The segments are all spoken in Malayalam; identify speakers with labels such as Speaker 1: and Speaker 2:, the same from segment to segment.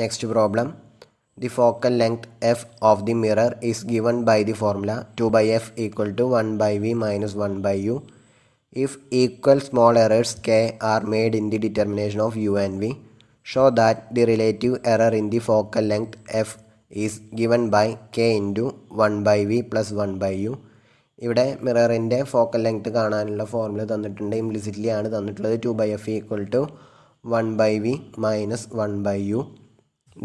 Speaker 1: next problem the focal length F of the mirror is given by the formula two by F equal to one by V minus one by U if equal small errors K are made in the determination of U and V show that the relative error in the focal length F is given by K into one by V plus one by U ഇവിടെ മിററിൻ്റെ ഫോക്കൽ ലെങ്ത് കാണാനുള്ള ഫോർമുല തന്നിട്ടുണ്ട് ഇംപ്ലിസിറ്റ്ലി ആണ് തന്നിട്ടുള്ളത് two by F equal to one by V minus one by U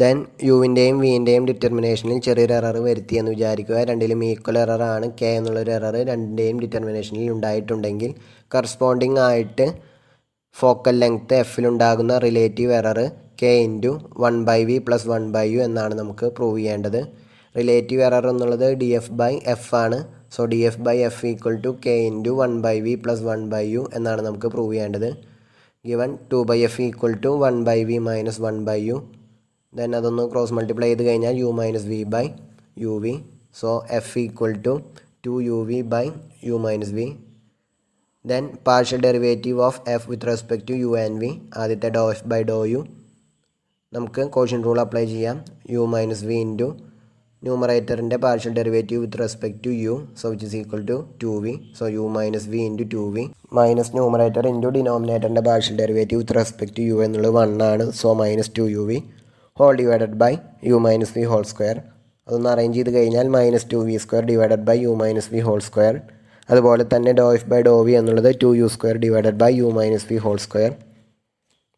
Speaker 1: then യുവിൻ്റെയും വിൻ്റെയും ഡിറ്റർമിനേഷനിൽ ചെറിയൊരു എറർ വരുത്തി എന്ന് വിചാരിക്കുക രണ്ടിലും ഈക്വൽ എററാണ് കെ എന്നുള്ളൊരു എറർ രണ്ടിൻ്റെയും ഡിറ്റർമിനേഷനിൽ ഉണ്ടായിട്ടുണ്ടെങ്കിൽ കറസ്പോണ്ടിങ് ആയിട്ട് ഫോക്കൽ ലെങ്ത്ത് എഫിലുണ്ടാകുന്ന relative error K into one by V plus one by U എന്നാണ് നമുക്ക് പ്രൂവ് ചെയ്യേണ്ടത് റിലേറ്റീവ് എറർ എന്നുള്ളത് ഡി എഫ് ബൈ എഫ് ആണ് so D F by F equal to K into one by V plus one by U എന്നാണ് നമുക്ക് പ്രൂവ് ചെയ്യേണ്ടത് given two by F equal to one by V minus one by U then അതൊന്ന് ക്രോസ് മൾട്ടിപ്ലൈ ചെയ്ത് കഴിഞ്ഞാൽ U minus V by U V so F equal to two U V by U minus V then partial derivative of F with respect to U and V ആദ്യത്തെ ഡോ എഫ് ബൈ ഡോ യു നമുക്ക് കോഷൻ റൂൾ അപ്ലൈ ചെയ്യാം യു മൈനസ് വി ഇൻറ്റു ന്യൂമറേറ്ററിൻ്റെ partial derivative with respect to U so which is equal to two V so U minus V into two V minus numerator into ഡിനോമിനേറ്ററിൻ്റെ partial derivative with respect to U എന്നുള്ളത് വൺ ആണ് so minus two U V whole divided by U minus V whole square അതൊന്ന് അറേഞ്ച് ചെയ്ത് കഴിഞ്ഞാൽ minus two V square divided by U minus V whole square അതുപോലെ തന്നെ ഡോ എഫ് ബൈ ഡോ വി എന്നുള്ളത് two U square divided by U minus V whole square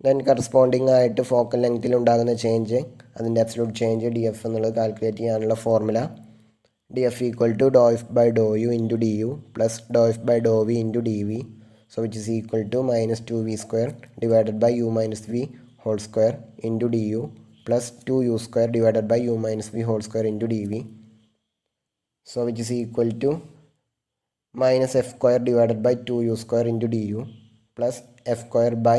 Speaker 1: then corresponding ആയിട്ട് ഫോക്കൽ ലെങ്ത്തിൽ ഉണ്ടാകുന്ന ചേഞ്ച് അതിൻ്റെ അബ്സലൂട്ട് ചേഞ്ച് ഡി എഫ് എന്നുള്ളത് കാൽക്കുലേറ്റ് ചെയ്യാനുള്ള formula D F equal to ഡോ എഫ് ബൈ ഡോ U into D U plus ഡോ എഫ് ബൈ ഡോ V into D V so which is equal to minus two V square divided by U minus V whole square into D U plus two U square divided by U minus V whole square into D V so which is equal to minus F square divided by two U square into D U plus F square by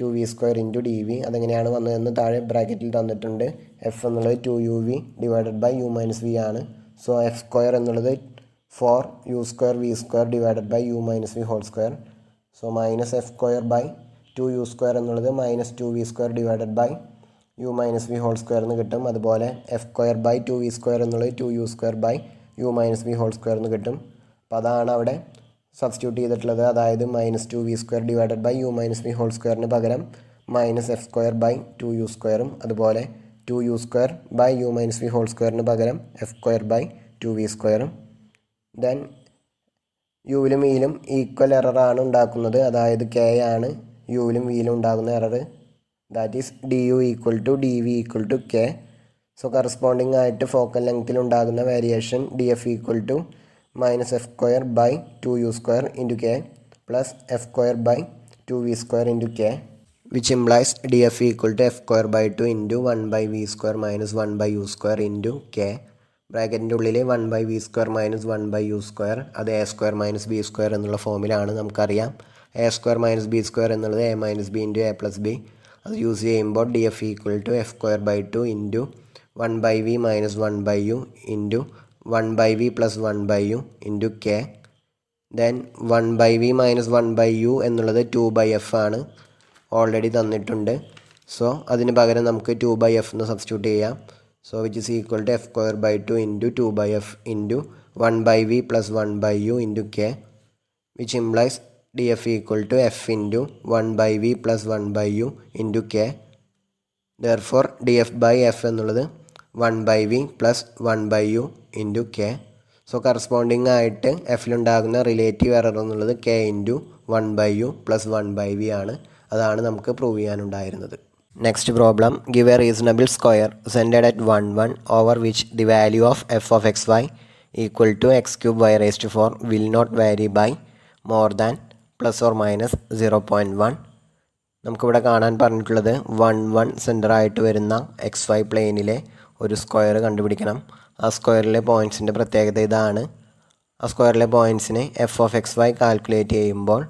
Speaker 1: two V square into D V അതെങ്ങനെയാണ് വന്നതെന്ന് താഴെ ബ്രാക്കറ്റിൽ തന്നിട്ടുണ്ട് എഫ് എന്നുള്ളത് two U V divided by U minus V ആണ് സോ എഫ് സ്ക്വയർ എന്നുള്ളത് four U square V square divided by U minus V whole square so minus F square by two U square എന്നുള്ളത് minus two V square divided by U minus V whole square എന്ന് കിട്ടും അതുപോലെ F square by two V square എന്നുള്ളത് two U square by U minus V whole square എന്ന് കിട്ടും അപ്പോൾ അതാണ് അവിടെ സബ്സ്റ്റിറ്റ്യൂട്ട് ചെയ്തിട്ടുള്ളത് അതായത് minus two V square divided by U minus V whole സ്ക്വയറിന് പകരം minus F square by two U സ്ക്വയറും അതുപോലെ two U square by U minus V whole സ്ക്വയറിന് പകരം F square by two V സ്ക്വയറും ദെൻ യുവിലും വിയിലും ഈക്വൽ എററാണ് ഉണ്ടാക്കുന്നത് അതായത് കെ ആണ് യുവിലും വിയിലും e ഉണ്ടാകുന്ന error that is D U equal to D V equal to K so corresponding ആയിട്ട് ഫോക്കൽ ലെങ്ത്തിൽ ഉണ്ടാകുന്ന variation D F equal to minus F square by two U square into K plus F square by two V square into K which implies D F equal to F square by two into one by V square minus one by U square into K ബ്രാക്കറ്റിൻ്റെ ഉള്ളിൽ one by V square minus one by U square അത് A square minus B square എന്നുള്ള ഫോമിലാണ് നമുക്കറിയാം A square minus B square എന്നുള്ളത് A minus B into A plus B അത് യൂസ് ചെയ്യുമ്പോൾ D F equal to F square by two into one by V minus one by U into one by V plus one by U into K then one by V minus one by U എന്നുള്ളത് ടു ബൈ എഫ് ആണ് ഓൾറെഡി തന്നിട്ടുണ്ട് സോ അതിന് പകരം നമുക്ക് ടു ബൈ എഫ് എന്ന് സബ്സ്റ്റിറ്റ്യൂട്ട് ചെയ്യാം so which is equal to F square by two into two by F into one by V plus one by U into K which implies D F equal to F into one by V plus one by U into K therefore D F by F എന്നുള്ളത് one by V plus one by U into K so corresponding ആയിട്ട് എഫിലുണ്ടാകുന്ന റിലേറ്റീവ് എറർ എന്നുള്ളത് K into one by U plus one by V ആണ് അതാണ് നമുക്ക് പ്രൂവ് ചെയ്യാനുണ്ടായിരുന്നത് next problem give a reasonable square centred at one one over which the value of F of X Y equal to X cube Y raised four will not vary by more than plus or minus zero point one നമുക്കിവിടെ കാണാൻ പറഞ്ഞിട്ടുള്ളത് വൺ വൺ സെൻറ്ററായിട്ട് വരുന്ന എക്സ് വൈ പ്ലെയിനിലെ ഒരു സ്ക്വയർ കണ്ടുപിടിക്കണം ആ സ്ക്വയറിലെ പോയിൻറ്റ്സിൻ്റെ പ്രത്യേകത ഇതാണ് ആ സ്ക്വയറിലെ പോയിൻറ്റ്സിനെ F of X Y calculate ചെയ്യുമ്പോൾ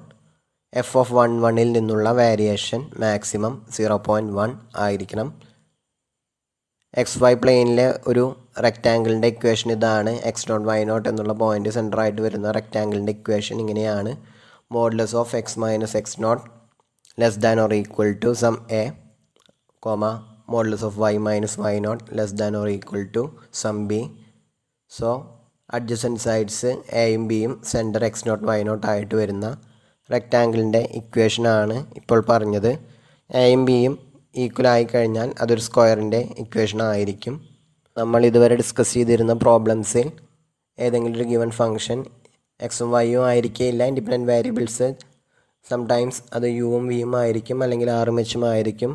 Speaker 1: എഫ് ഓഫ് വൺ വണ്ണിൽ നിന്നുള്ള variation maximum zero point one ആയിരിക്കണം എക്സ് വൈ പ്ലെയിനിലെ ഒരു റെക്റ്റാങ്കിളിൻ്റെ ഇക്വേഷൻ ഇതാണ് എക്സ് നോട്ട് വൈ നോട്ട് എന്നുള്ള പോയിൻ്റ് സെൻറ്ററായിട്ട് വരുന്ന റെക്റ്റാങ്കിളിൻ്റെ ഇക്വേഷൻ ഇങ്ങനെയാണ് modulus of X minus X not less than or equal to some A comma modulus of Y minus why not less than or equal to some B so adjacent sides എയും ബിയും centre X nought Y nought ആയിട്ട് വരുന്ന റെക്റ്റാങ്കിളിൻ്റെ ഇക്വേഷനാണ് ഇപ്പോൾ പറഞ്ഞത് എയും ബിയും ഈക്വൽ ആയി കഴിഞ്ഞാൽ അതൊരു സ്ക്വയറിൻ്റെ ഇക്വേഷൻ ആയിരിക്കും നമ്മൾ ഇതുവരെ ഡിസ്കസ് ചെയ്തിരുന്ന പ്രോബ്ലംസിൽ ഏതെങ്കിലും ഒരു ഗിവൺ ഫംഗ്ഷൻ എക്സും വൈയും ആയിരിക്കില്ല ഇൻഡിപെൻഡൻറ്റ് വേരിയബിൾസ് സംടൈംസ് അത് യുവും വിയും ആയിരിക്കും അല്ലെങ്കിൽ ആറും എച്ചും ആയിരിക്കും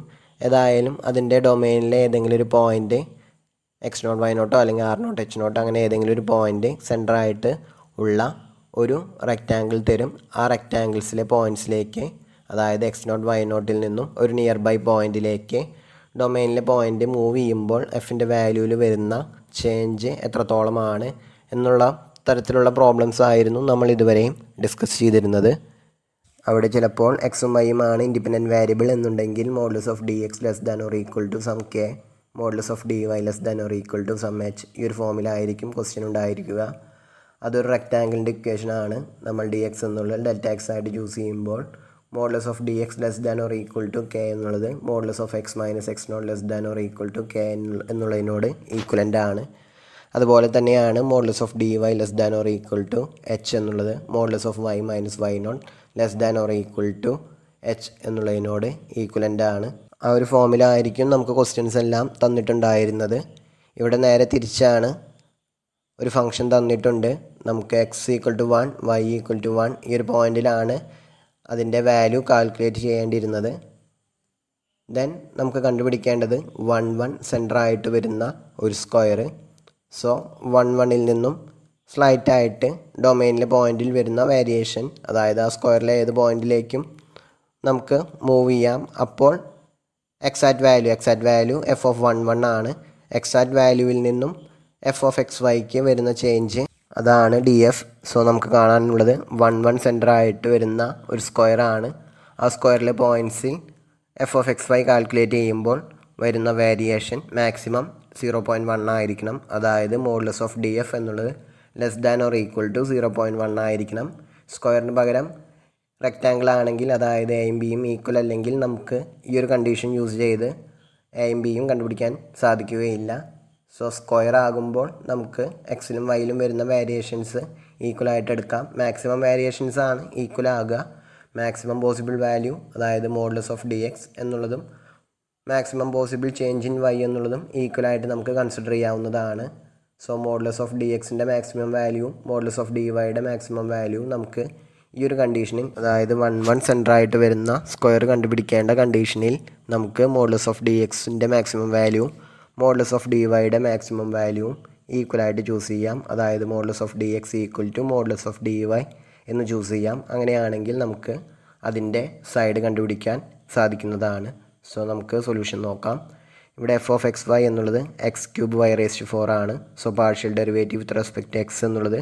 Speaker 1: ഏതായാലും അതിൻ്റെ ഡൊമൈനിലെ ഏതെങ്കിലും ഒരു പോയിൻ്റ് എക്സ് നോട്ട് വൈ നോട്ടോ അല്ലെങ്കിൽ ആർ നോട്ട് എച്ച് നോട്ടോ അങ്ങനെ ഏതെങ്കിലും ഒരു പോയിൻ്റ് സെൻറ്ററായിട്ട് ഉള്ള ഒരു റെക്റ്റാങ്കിൾ തരും ആ റെക്റ്റാങ്കിൾസിലെ പോയിൻറ്റ്സിലേക്ക് അതായത് എക്സ് നോട്ട് വൈ നോട്ടിൽ നിന്നും ഒരു നിയർ ബൈ പോയിൻറ്റിലേക്ക് ഡൊമൈനിലെ പോയിൻറ്റ് മൂവ് ചെയ്യുമ്പോൾ എഫിൻ്റെ വാല്യൂവിൽ വരുന്ന ചേഞ്ച് എത്രത്തോളമാണ് എന്നുള്ള തരത്തിലുള്ള പ്രോബ്ലംസ് ആയിരുന്നു നമ്മൾ ഇതുവരെയും ഡിസ്കസ് ചെയ്തിരുന്നത് അവിടെ ചിലപ്പോൾ എക്സും ആണ് ഇൻഡിപെൻഡൻറ്റ് വേരിയബിൾ എന്നുണ്ടെങ്കിൽ modulus of d x less than or equal to some k modulus of d y less than or equal to some h ഈ ഒരു ഫോമിലായിരിക്കും ക്വസ്റ്റ്യൻ ഉണ്ടായിരിക്കുക അതൊരു ഇക്വേഷൻ ഇക്വേഷനാണ് നമ്മൾ ഡി എക്സ് എന്നുള്ള ഡെൽറ്റ എക്സ് ആയിട്ട് ചൂസ് ചെയ്യുമ്പോൾ modulus of d x less than or equal to k എന്നുള്ളത് modulus of X minus X not less than or equal to k എന്നുള്ളതിനോട് equivalent ആണ് അതുപോലെ തന്നെയാണ് modulus of d y less than or equal to h എന്നുള്ളത് modulus of Y minus why not less than or equal to h എന്നുള്ളതിനോട് ഈക്വലൻ്റ് ആണ് ആ ഒരു ഫോമിൽ ആയിരിക്കും നമുക്ക് ക്വസ്റ്റ്യൻസ് എല്ലാം തന്നിട്ടുണ്ടായിരുന്നത് ഇവിടെ നേരെ തിരിച്ചാണ് ഒരു ഫംഗ്ഷൻ തന്നിട്ടുണ്ട് നമുക്ക് x equal to one y equal to one ഈ ഒരു പോയിന്റിലാണ് അതിൻ്റെ വാല്യൂ കാൽക്കുലേറ്റ് ചെയ്യേണ്ടിയിരുന്നത് ദെൻ നമുക്ക് കണ്ടുപിടിക്കേണ്ടത് വൺ വൺ സെൻറ്ററായിട്ട് വരുന്ന ഒരു സ്ക്വയർ സോ വൺ വണ്ണിൽ നിന്നും സ്ലൈറ്റ് ആയിട്ട് ഡൊമൈനിലെ പോയിന്റിൽ വരുന്ന വേരിയേഷൻ അതായത് ആ സ്ക്വയറിലെ ഏത് പോയിന്റിലേക്കും നമുക്ക് മൂവ് ചെയ്യാം അപ്പോൾ exact value exact value f of one one ആണ് എക്സാക്ട് വാല്യൂവിൽ നിന്നും എഫ് ഓഫ് എക്സ് വൈക്ക് വരുന്ന ചേഞ്ച് അതാണ് ഡി എഫ് സോ നമുക്ക് കാണാനുള്ളത് വൺ വൺ സെൻറ്റർ ആയിട്ട് വരുന്ന ഒരു സ്ക്വയറാണ് ആ സ്ക്വയറിലെ പോയിൻറ്റ്സിൽ f of X Y calculate ചെയ്യുമ്പോൾ വരുന്ന variation maximum zero point one ആയിരിക്കണം അതായത് മോഡ്ലെസ് ഓഫ് ഡി എഫ് എന്നുള്ളത് less than or equal to zero point one ആയിരിക്കണം സ്ക്വയറിന് പകരം റെക്റ്റാങ്കിൾ ആണെങ്കിൽ അതായത് എയും ബിയും ഈക്വൽ അല്ലെങ്കിൽ നമുക്ക് ഈ ഒരു കണ്ടീഷൻ യൂസ് ചെയ്ത് എയും ബിയും കണ്ടുപിടിക്കാൻ സാധിക്കുകയില്ല സോ സ്ക്വയർ ആകുമ്പോൾ നമുക്ക് എക്സിലും വൈയിലും വരുന്ന വേരിയേഷൻസ് ഈക്വൽ ആയിട്ട് എടുക്കാം മാക്സിമം വേരിയേഷൻസ് ആണ് ഈക്വൽ ആകുക മാക്സിമം പോസിബിൾ വാല്യൂ അതായത് മോഡൽസ് ഓഫ് ഡി എക്സ് എന്നുള്ളതും maximum possible change in y എന്നുള്ളതും ഈക്വലായിട്ട് നമുക്ക് കൺസിഡർ ചെയ്യാവുന്നതാണ് സോ മോഡൽസ് ഓഫ് ഡി എക്സിൻ്റെ maximum value modulus of d വൈയുടെ മാക്സിമം വാല്യൂ നമുക്ക് ഈ ഒരു കണ്ടീഷനിൽ അതായത് വൺ വൺ സെൻറ്ററായിട്ട് വരുന്ന സ്ക്വയർ കണ്ടുപിടിക്കേണ്ട കണ്ടീഷനിൽ നമുക്ക് മോഡൽസ് ഓഫ് ഡി എക്സിൻ്റെ maximum value modulus of d വൈയുടെ മാക്സിമം വാല്യൂ ഈക്വലായിട്ട് ചൂസ് ചെയ്യാം അതായത് modulus of d x equal to modulus of d y എന്ന് ചൂസ് ചെയ്യാം അങ്ങനെയാണെങ്കിൽ നമുക്ക് അതിൻ്റെ സൈഡ് കണ്ടുപിടിക്കാൻ സാധിക്കുന്നതാണ് സോ നമുക്ക് സൊല്യൂഷൻ നോക്കാം ഇവിടെ എഫ് ഓഫ് എക്സ് വൈ എന്നുള്ളത് x cube Y raised four ആണ് so partial derivative with respect x എന്നുള്ളത്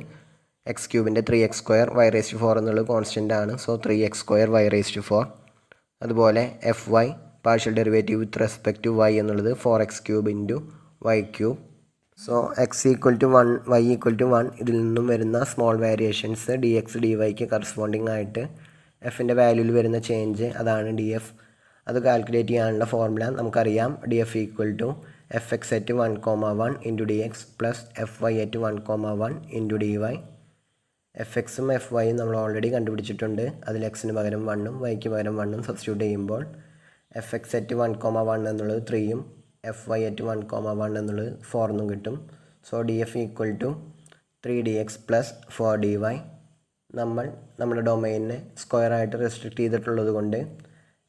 Speaker 1: എക്സ് ക്യൂബിൻ്റെ three x square y raised four എന്നുള്ളത് കോൺസ്റ്റൻ്റ് ആണ് so three x square y raised four അതുപോലെ f y partial derivative with respect to y എന്നുള്ളത് four x cube into y cube so x equal to one y equal to one ഇതിൽ നിന്നും വരുന്ന small variations D x d വൈക്ക് കറസ്പോണ്ടിങ് ആയിട്ട് എഫിൻ്റെ വാല്യൂവിൽ വരുന്ന ചേഞ്ച് അതാണ് ഡി എഫ് അത് കാൽക്കുലേറ്റ് ചെയ്യാനുള്ള ഫോർമുല നമുക്കറിയാം d F equal to f x at one comma one into d x plus f y at one comma one into d y f എക്സും എഫ് വൈയും നമ്മൾ ഓൾറെഡി കണ്ടുപിടിച്ചിട്ടുണ്ട് അതിൽ എക്സിന് പകരം വണ്ണും വൈക്ക് പകരം വണ്ണും സബ്സ്റ്റിറ്റ്യൂട്ട് ചെയ്യുമ്പോൾ f x at one comma one എന്നുള്ളത് ത്രീയും f y at one comma one എന്നുള്ളത് ഫോർ കിട്ടും so D F equal to three d x plus four d y നമ്മൾ നമ്മുടെ ഡൊമൈനെ സ്ക്വയറായിട്ട് റെസ്ട്രിക്റ്റ് ചെയ്തിട്ടുള്ളത് കൊണ്ട്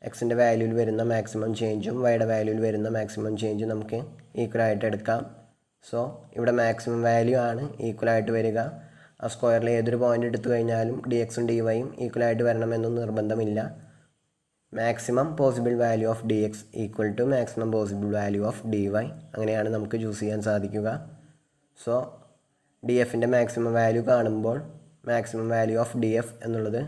Speaker 1: എക്സിൻ്റെ വാല്യൂയിൽ വരുന്ന മാക്സിമം ചേഞ്ചും വൈയുടെ വാല്യൂയിൽ വരുന്ന മാക്സിമം ചേഞ്ചും നമുക്ക് ഈക്വൽ ആയിട്ട് എടുക്കാം സോ ഇവിടെ മാക്സിമം വാല്യൂ ആണ് ഈക്വൽ ആയിട്ട് വരിക ആ സ്ക്വയറിൽ ഏതൊരു പോയിൻ്റ് എടുത്തു കഴിഞ്ഞാലും ഡി എക്സും ഡി വൈയും ഈക്വൽ ആയിട്ട് വരണമെന്നും നിർബന്ധമില്ല maximum possible value of d x equal to maximum possible value of d y അങ്ങനെയാണ് നമുക്ക് ചൂസ് ചെയ്യാൻ സാധിക്കുക സോ ഡി എഫിൻ്റെ മാക്സിമം വാല്യൂ കാണുമ്പോൾ maximum value of d F എന്നുള്ളത്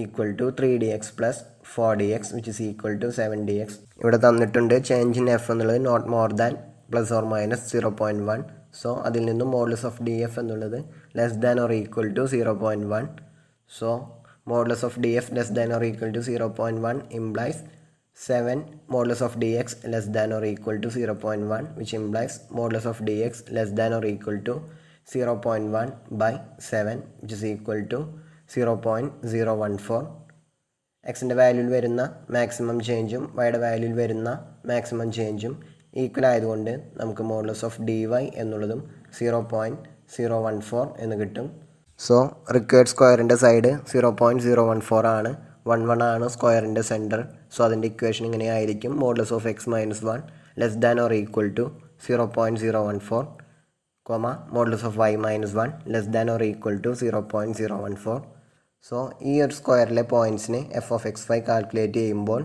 Speaker 1: equal to three d x plus four d x which is equal to seven d x ഇവിടെ തന്നിട്ടുണ്ട് ചേഞ്ച് ഇൻ എഫ് എന്നുള്ളത് not more than plus or minus zero point one so അതിൽ നിന്നും മോഡ്ലസ് ഓഫ് ഡി എഫ് എന്നുള്ളത് less than or equal to zero point one so modulus of d f less than or equal to zero point one implies seven modulus of d x less than or equal to zero point one which implies modulus of d x less than or equal to zero point one by seven which is equal to zero point zero one four എക്സിൻ്റെ വാല്യൂവിൽ വരുന്ന മാക്സിമം ചേഞ്ചും വൈയുടെ വാല്യൂവിൽ വരുന്ന മാക്സിമം ചേഞ്ചും ഈക്വൽ ആയതുകൊണ്ട് നമുക്ക് മോഡൽസ് ഓഫ് ഡി വൈ എന്നുള്ളതും zero point zero one four എന്ന് കിട്ടും സോ റിക്വേർഡ് സ്ക്വയറിൻ്റെ side zero point zero one four ആണ് വൺ വൺ ആണ് സ്ക്വയറിൻ്റെ സെൻറ്റർ സോ അതിൻ്റെ ഇക്വേഷൻ ഇങ്ങനെ ആയിരിക്കും modulus of X minus one less than or equal to zero point zero one four comma modulus of Y minus one less than or equal to zero point zero one four so ഈ ഒരു സ്ക്വയറിലെ പോയിൻറ്റ്സിനെ F of X Y calculate ചെയ്യുമ്പോൾ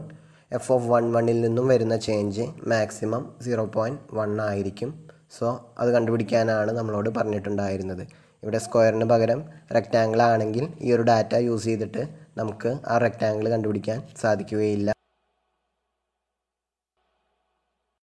Speaker 1: എഫ് ഓഫ് വൺ വണ്ണിൽ നിന്നും വരുന്ന change maximum zero point one ആയിരിക്കും സോ അത് കണ്ടുപിടിക്കാനാണ് നമ്മളോട് പറഞ്ഞിട്ടുണ്ടായിരുന്നത് ഇവിടെ സ്ക്വയറിന് പകരം റെക്റ്റാങ്കിൾ ആണെങ്കിൽ ഈ ഒരു ഡാറ്റ യൂസ് ചെയ്തിട്ട് നമുക്ക് ആ റെക്റ്റാങ്കിൾ കണ്ടുപിടിക്കാൻ സാധിക്കുകയില്ല